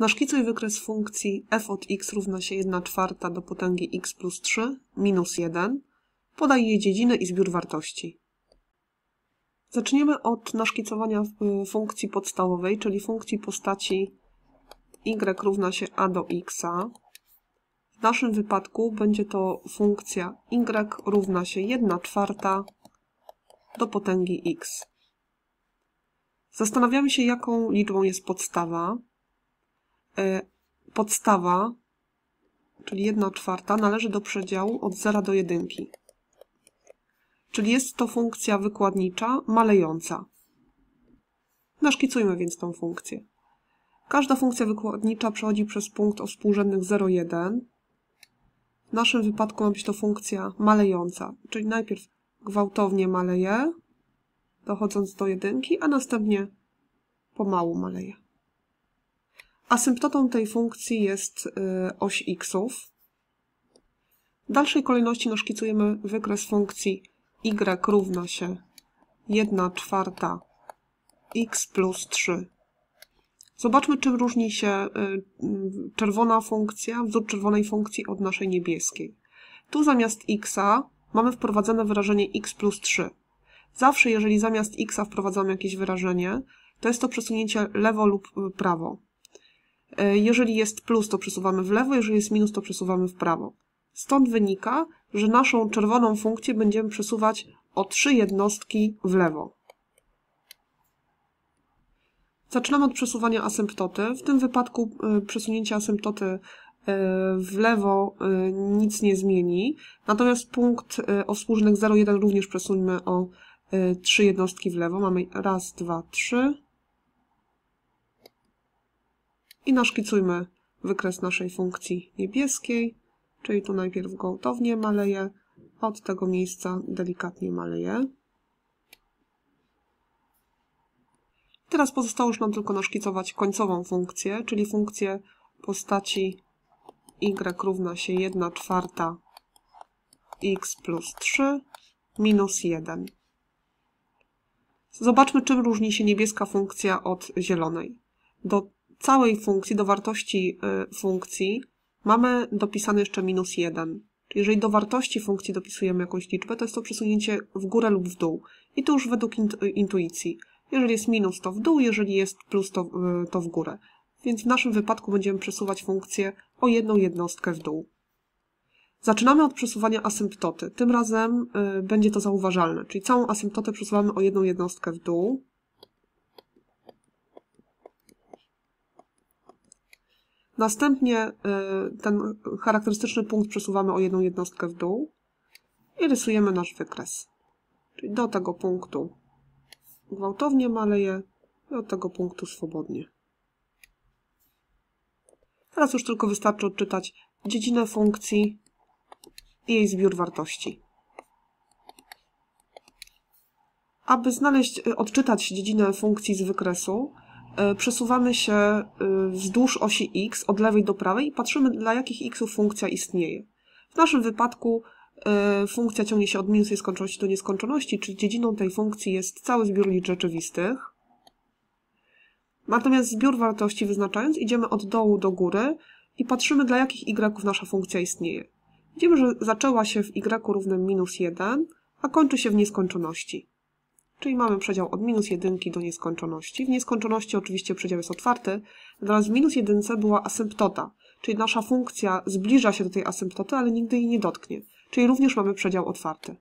Naszkicuj wykres funkcji f od x równa się 1 czwarta do potęgi x plus 3 minus 1. Podaj jej dziedzinę i zbiór wartości. Zaczniemy od naszkicowania y, funkcji podstawowej, czyli funkcji postaci y równa się a do x. W naszym wypadku będzie to funkcja y równa się 1 czwarta do potęgi x. Zastanawiamy się, jaką liczbą jest podstawa. Y, podstawa, czyli 1 czwarta, należy do przedziału od 0 do 1. Czyli jest to funkcja wykładnicza malejąca. Naszkicujmy więc tą funkcję. Każda funkcja wykładnicza przechodzi przez punkt o współrzędnych 0,1. W naszym wypadku ma być to funkcja malejąca, czyli najpierw gwałtownie maleje, dochodząc do jedynki, a następnie pomału maleje. Asymptotą tej funkcji jest y, oś xów. W dalszej kolejności naszkicujemy wykres funkcji y równa się 1 czwarta x plus 3. Zobaczmy, czym różni się y, czerwona funkcja, wzór czerwonej funkcji od naszej niebieskiej. Tu zamiast x'a mamy wprowadzone wyrażenie x plus 3. Zawsze, jeżeli zamiast x'a wprowadzamy jakieś wyrażenie, to jest to przesunięcie lewo lub prawo. E, jeżeli jest plus, to przesuwamy w lewo, jeżeli jest minus, to przesuwamy w prawo. Stąd wynika, że naszą czerwoną funkcję będziemy przesuwać o 3 jednostki w lewo. Zaczynamy od przesuwania asymptoty. W tym wypadku e, przesunięcie asymptoty e, w lewo nic nie zmieni. Natomiast punkt o współrzędnik 0,1 również przesuńmy o 3 jednostki w lewo. Mamy raz, dwa, trzy i naszkicujmy wykres naszej funkcji niebieskiej, czyli tu najpierw gwałtownie maleje, od tego miejsca delikatnie maleje. Teraz pozostało już nam tylko naszkicować końcową funkcję, czyli funkcję postaci y równa się 1 czwarta x plus 3 minus 1. Zobaczmy, czym różni się niebieska funkcja od zielonej. Do całej funkcji do wartości y, funkcji mamy dopisany jeszcze minus 1. Czyli jeżeli do wartości funkcji dopisujemy jakąś liczbę, to jest to przesunięcie w górę lub w dół. I to już według y, intuicji. Jeżeli jest minus, to w dół, jeżeli jest plus, to, y, to w górę. Więc w naszym wypadku będziemy przesuwać funkcję o jedną jednostkę w dół. Zaczynamy od przesuwania asymptoty. Tym razem będzie to zauważalne, czyli całą asymptotę przesuwamy o jedną jednostkę w dół. Następnie y, ten charakterystyczny punkt przesuwamy o jedną jednostkę w dół i rysujemy nasz wykres. Czyli do tego punktu gwałtownie maleje i od tego punktu swobodnie. Teraz już tylko wystarczy odczytać dziedzinę funkcji i jej zbiór wartości. Aby znaleźć, y, odczytać dziedzinę funkcji z wykresu, E, przesuwamy się e, wzdłuż osi x od lewej do prawej i patrzymy, dla jakich xów funkcja istnieje. W naszym wypadku e, funkcja ciągnie się od minus nieskończoności do nieskończoności, czyli dziedziną tej funkcji jest cały zbiór liczb rzeczywistych. Natomiast zbiór wartości wyznaczając idziemy od dołu do góry i patrzymy, dla jakich y nasza funkcja istnieje. Widzimy, że zaczęła się w y równym minus 1, a kończy się w nieskończoności czyli mamy przedział od minus 1 do nieskończoności. W nieskończoności oczywiście przedział jest otwarty, natomiast w minus 1 była asymptota, czyli nasza funkcja zbliża się do tej asymptoty, ale nigdy jej nie dotknie, czyli również mamy przedział otwarty.